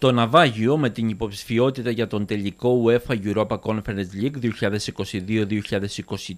Το Ναβάγιο με την υποψηφιότητα για τον τελικό UEFA Europa Conference League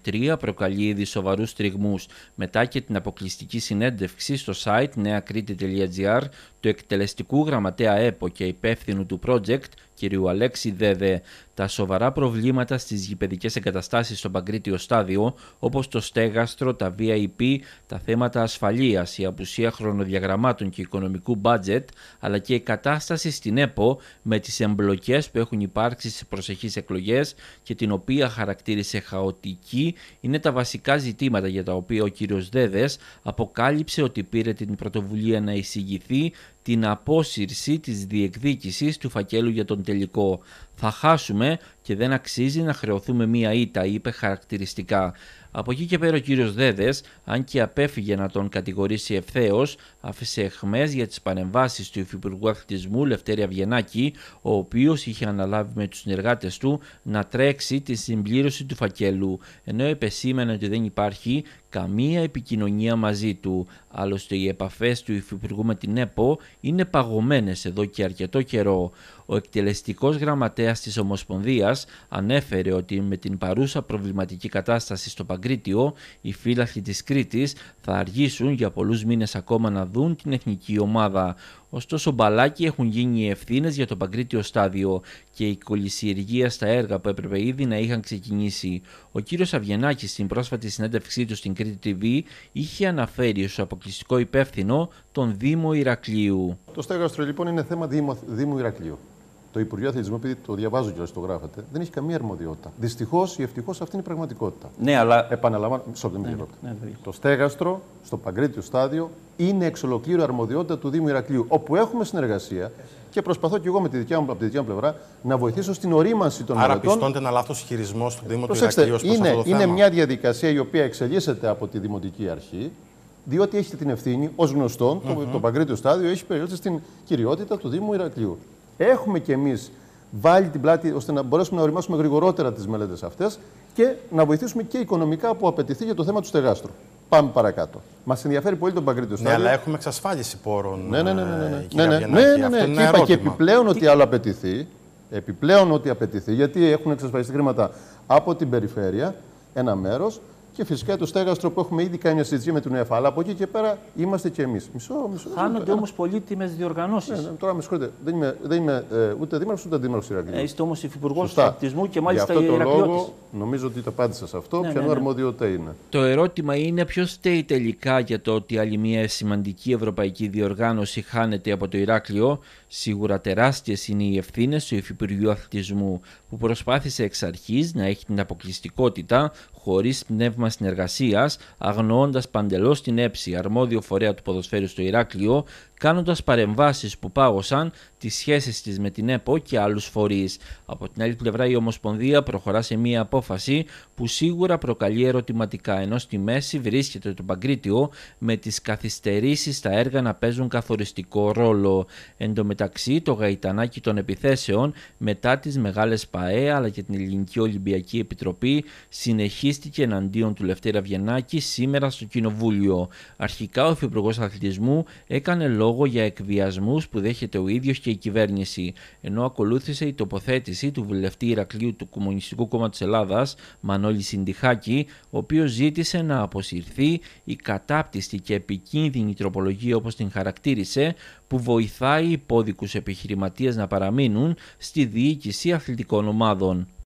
2022-2023 προκαλεί ήδη σοβαρούς τριγμού μετά και την αποκλειστική συνέντευξη στο site neakriti.gr του εκτελεστικού γραμματέα ΕΠΟ και υπεύθυνου του project κυρίου Αλέξη Δέδε. Τα σοβαρά προβλήματα στις γηπαιδικές εγκαταστάσεις στο Παγκρίτιο Στάδιο, όπως το στέγαστρο, τα VIP, τα θέματα ασφαλείας, η απουσία χρονοδιαγραμμάτων και οικονομικού μπάτζετ, αλλά και η κατάσταση στην ΕΠΟ με τις εμπλοκές που έχουν υπάρξει στις προσεχείς εκλογές και την οποία χαρακτήρισε χαοτική, είναι τα βασικά ζητήματα για τα οποία ο κύριος Δέδες αποκάλυψε ότι πήρε την πρωτοβουλία να εισηγηθεί την απόσυρση της διεκδίκησης του φακέλου για τον τελικό. Θα χάσουμε και δεν αξίζει να χρεωθούμε μία ήττα, είπε χαρακτηριστικά. Από εκεί και πέρα ο κύριος Δέδες αν και απέφυγε να τον κατηγορήσει ευθέως, άφησε εχμές για τις παρεμβάσεις του Υφυπουργού Αθλητισμού Λευτέρη Αυγενάκη, ο οποίος είχε αναλάβει με τους συνεργάτες του να τρέξει τη συμπλήρωση του φακέλου, ενώ επεσήμενε ότι δεν υπάρχει καμία επικοινωνία μαζί του. Άλλωστε οι επαφές του Υφυπουργού με την ΕΠΟ είναι παγωμένες εδώ και αρκετό καιρό. Ο εκτελεστικός γραμματέας της Ομοσπονδίας ανέφερε ότι με την παρούσα προβληματική κατάσταση στο Παγκρίτιο, οι φύλαχοι της Κρήτης θα αργήσουν για πολλούς μήνες ακόμα να δουν την εθνική ομάδα. Ωστόσο, μπαλάκι έχουν γίνει οι ευθύνες για το Παγκρίτιο στάδιο και η κολλησιεργία στα έργα που έπρεπε ήδη να είχαν ξεκινήσει. Ο κύριος Αβγενάκης στην πρόσφατη συνέντευξή του στην Κρήτη TV είχε αναφέρει ως αποκλειστικό υπεύθυνο τον Δήμο Ηρακλείου. Το στέγαστρο λοιπόν είναι θέμα Δήμου, Δήμου Ηρακλείου το Υπουργείο Αθλητισμού, επειδή το διαβάζω κιόλας, το γράφετε, δεν έχει καμία αρμοδιότητα. Δυστυχώς ή ευτυχώς αυτή είναι η πραγματικότητα. Ναι, αλλά. Επαναλαμβάνω. Συγγνώμη, ναι, ναι Το στέγαστρο στο Παγκρίτιο Στάδιο είναι εξ ολοκλήρου αρμοδιότητα του Δήμου Ηρακλείου, όπου έχουμε συνεργασία και προσπαθώ κι εγώ με τη δικιά μου, από τη δικιά μου πλευρά να βοηθήσω στην ορίμανση των Άρα μελετών. Άρα πιστώνεται ένα λάθος χειρισμό του Δήμου Προσέξτε, του Ηρακλείου είναι, αυτό είναι μια διαδικασία η οποία εξελίσσεται από τη Δημοτική Αρχή, διότι έχετε την ευθύνη, ως γνωστό, mm -hmm. το, το Παγκρίτιο Στάδιο έχει περιέλθει στην κυριότητα του Δήμου Ηρακλείου έχουμε κι εμείς βάλει την πλάτη ώστε να μπορέσουμε να οριμάσουμε γρηγορότερα τις μελέτες αυτές και να βοηθήσουμε και οικονομικά που απαιτηθεί για το θέμα του στεγάστρου. Πάμε παρακάτω. Μας ενδιαφέρει πολύ τον Παγκρίτιο Ναι, αλλά έχουμε εξασφάλιση πόρων. Ναι, ναι, ναι. ναι, ε, ναι. ναι, ναι, ναι, ναι, ναι. ναι. είπα και επιπλέον ότι άλλο απαιτηθεί. Επιπλέον ότι απαιτηθεί, γιατί έχουν εξασφαλιστεί χρήματα από την περιφέρεια, ένα μέρος, και φυσικά το στέγαστρο που έχουμε ήδη κάνει μια συζήτηση με την ΕΦΑ. Αλλά από εκεί και πέρα είμαστε και εμείς. Μισό, μισό. Χάνονται όμως πολύτιμες διοργανώσεις. Ναι, ναι, τώρα με συγχωρείτε. Δεν είμαι, δεν είμαι ε, ούτε δήμαρχος ούτε αντίδημαρχο Ηρακλείου. Ε, είστε όμως υφυπουργός του αθλητισμού και μάλιστα για αυτό το λόγο νομίζω ότι το απάντησα σε αυτό. Ναι, Ποια ναι, ναι. αρμοδιότητα είναι. Το ερώτημα είναι ποιος στέει τελικά για το ότι άλλη μια σημαντική ευρωπαϊκή διοργάνωση χάνεται από το Ηράκλειο. Σίγουρα τεράστιες είναι οι ευθύνες του Υφυπουργείου Αθλητισμού που προσπάθησε εξ αρχής να έχει την αποκλειστικότητα χωρίς πνεύμα συνεργασίας, αγνοώντας παντελώς την ΕΨΗ, αρμόδιο φορέα του ποδοσφαίρου στο Ηράκλειο, κάνοντας παρεμβάσεις που πάγωσαν τις σχέσεις της με την ΕΠΟ και άλλους φορείς. Από την άλλη πλευρά, η Ομοσπονδία προχωρά σε μια απόφαση που σίγουρα προκαλεί ερωτηματικά, ενώ στη μέση βρίσκεται το Παγκρίτιο με τις καθυστερήσεις στα έργα να παίζουν καθοριστικό ρόλο. Εν τω μεταξύ, το γαϊτανάκι των επιθέσεων μετά τις μεγάλες ΠαΕ αλλά και την Ελληνική Ολυμπιακή Επιτροπή συνεχίζει ψηφίστηκε εναντίον του Λευτέρα Βιεννάκη σήμερα στο Κοινοβούλιο. Αρχικά ο Υφυπουργός Αθλητισμού έκανε λόγο για εκβιασμούς που δέχεται ο ίδιος και η κυβέρνηση, ενώ ακολούθησε η τοποθέτηση του βουλευτή Ηρακλείου του Κομμουνιστικού Κόμματος Ελλάδας, Μανώλη Συντιχάκη, ο οποίος ζήτησε να αποσυρθεί η κατάπτυστη και επικίνδυνη τροπολογία όπως την χαρακτήρισε, που βοηθάει υπόδικους επιχειρηματίες να παραμείνουν στη διοίκηση αθλητικών ομάδων.